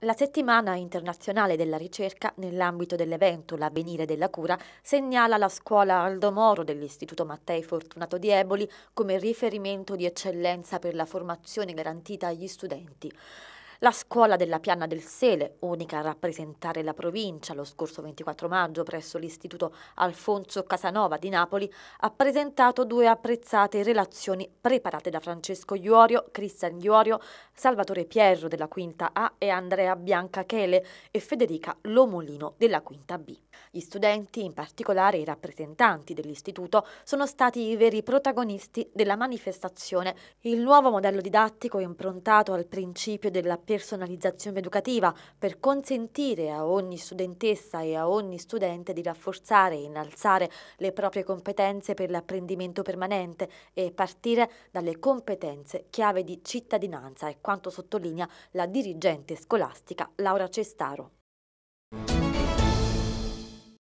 La settimana internazionale della ricerca nell'ambito dell'evento L'avvenire della cura segnala la scuola Aldo Moro dell'Istituto Mattei Fortunato di Eboli come riferimento di eccellenza per la formazione garantita agli studenti. La scuola della Piana del Sele, unica a rappresentare la provincia, lo scorso 24 maggio presso l'Istituto Alfonso Casanova di Napoli, ha presentato due apprezzate relazioni preparate da Francesco Iorio, Cristian Iorio, Salvatore Pierro della Quinta A e Andrea Bianca Chele e Federica Lomolino della Quinta B. Gli studenti, in particolare i rappresentanti dell'istituto, sono stati i veri protagonisti della manifestazione. Il nuovo modello didattico improntato al principio della personalizzazione educativa per consentire a ogni studentessa e a ogni studente di rafforzare e innalzare le proprie competenze per l'apprendimento permanente e partire dalle competenze chiave di cittadinanza, è quanto sottolinea la dirigente scolastica Laura Cestaro.